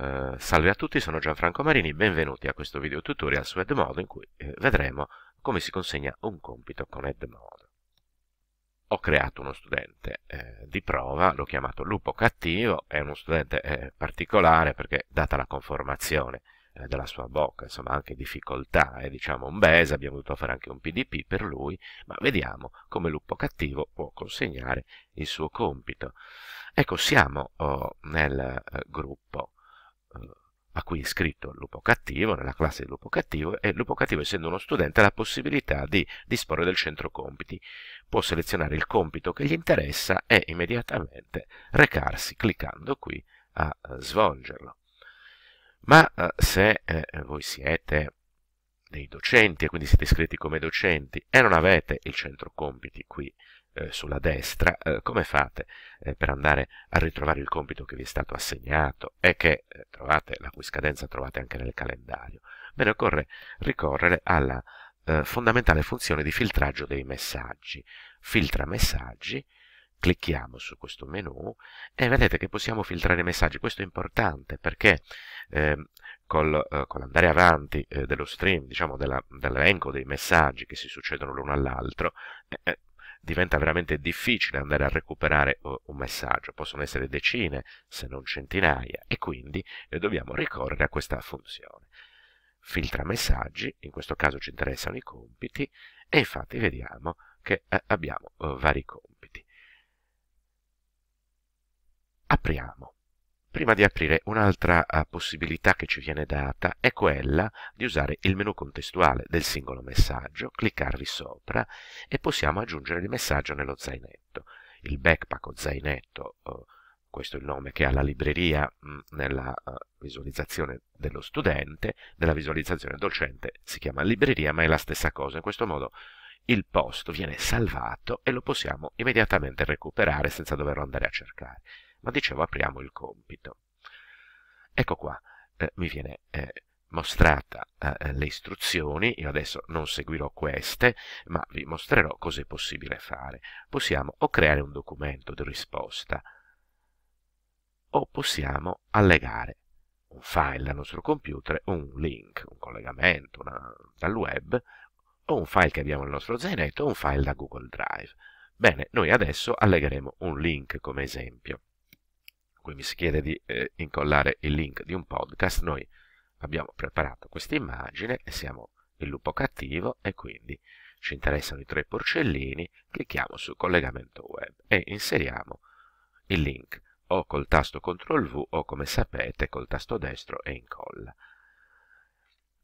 Uh, salve a tutti, sono Gianfranco Marini, benvenuti a questo video tutorial su Edmodo in cui eh, vedremo come si consegna un compito con Edmodo. Ho creato uno studente eh, di prova, l'ho chiamato Lupo Cattivo, è uno studente eh, particolare perché data la conformazione eh, della sua bocca, insomma anche difficoltà e eh, diciamo un base, abbiamo dovuto fare anche un PDP per lui, ma vediamo come Lupo Cattivo può consegnare il suo compito. Ecco, siamo oh, nel gruppo a cui è iscritto il lupo cattivo, nella classe di lupo cattivo, e il lupo cattivo essendo uno studente ha la possibilità di disporre del centro compiti. Può selezionare il compito che gli interessa e immediatamente recarsi cliccando qui a eh, svolgerlo. Ma eh, se eh, voi siete dei docenti e quindi siete iscritti come docenti e non avete il centro compiti qui eh, sulla destra, eh, come fate eh, per andare a ritrovare il compito che vi è stato assegnato e che trovate, la cui scadenza trovate anche nel calendario? Bene, occorre ricorrere alla fondamentale funzione di filtraggio dei messaggi. Filtra messaggi, clicchiamo su questo menu e vedete che possiamo filtrare i messaggi. Questo è importante perché ehm, col, eh, con l'andare avanti eh, dello stream, diciamo dell'elenco dell dei messaggi che si succedono l'uno all'altro, eh, diventa veramente difficile andare a recuperare eh, un messaggio, possono essere decine se non centinaia e quindi eh, dobbiamo ricorrere a questa funzione. Filtra messaggi, in questo caso ci interessano i compiti e infatti vediamo che eh, abbiamo vari compiti. Apriamo prima di aprire un'altra eh, possibilità che ci viene data è quella di usare il menu contestuale del singolo messaggio, cliccarvi sopra e possiamo aggiungere il messaggio nello zainetto. Il backpack o zainetto, questo è il nome che ha la libreria mm, nella eh, visualizzazione dello studente, nella visualizzazione docente si chiama libreria ma è la stessa cosa, in questo modo il posto viene salvato e lo possiamo immediatamente recuperare senza doverlo andare a cercare ma dicevo apriamo il compito. Ecco qua, eh, mi viene eh, mostrata eh, le istruzioni, io adesso non seguirò queste, ma vi mostrerò cosa è possibile fare. Possiamo o creare un documento di risposta o possiamo allegare un file al nostro computer, un link, un collegamento una, dal web o un file che abbiamo nel nostro Zenet o un file da Google Drive. Bene, noi adesso allegheremo un link come esempio cui mi si chiede di eh, incollare il link di un podcast, noi abbiamo preparato questa immagine e siamo il lupo cattivo e quindi ci interessano i tre porcellini, clicchiamo su collegamento web e inseriamo il link o col tasto CTRL V o come sapete col tasto destro e incolla.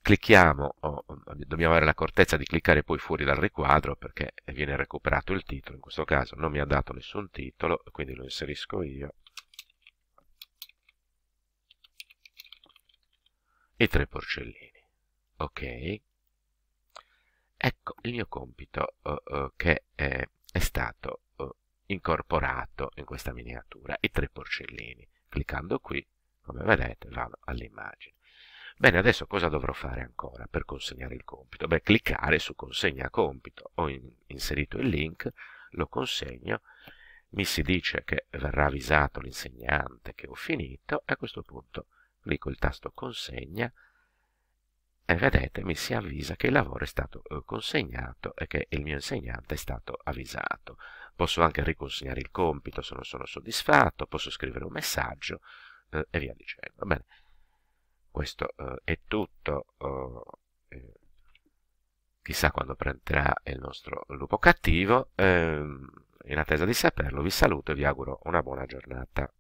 Clicchiamo, o, dobbiamo avere l'accortezza di cliccare poi fuori dal riquadro perché viene recuperato il titolo, in questo caso non mi ha dato nessun titolo, quindi lo inserisco io e tre porcellini. Ok? Ecco il mio compito uh, uh, che è, è stato uh, incorporato in questa miniatura, i tre porcellini. Cliccando qui, come vedete, vado all'immagine. Bene, adesso cosa dovrò fare ancora per consegnare il compito? Beh, cliccare su consegna compito. Ho in, inserito il link, lo consegno, mi si dice che verrà avvisato l'insegnante che ho finito e a questo punto clicco il tasto consegna, e eh, vedete mi si avvisa che il lavoro è stato eh, consegnato e che il mio insegnante è stato avvisato. Posso anche riconsegnare il compito se non sono soddisfatto, posso scrivere un messaggio eh, e via dicendo. Bene, questo eh, è tutto. Eh, chissà quando prenderà il nostro lupo cattivo. Ehm, in attesa di saperlo vi saluto e vi auguro una buona giornata.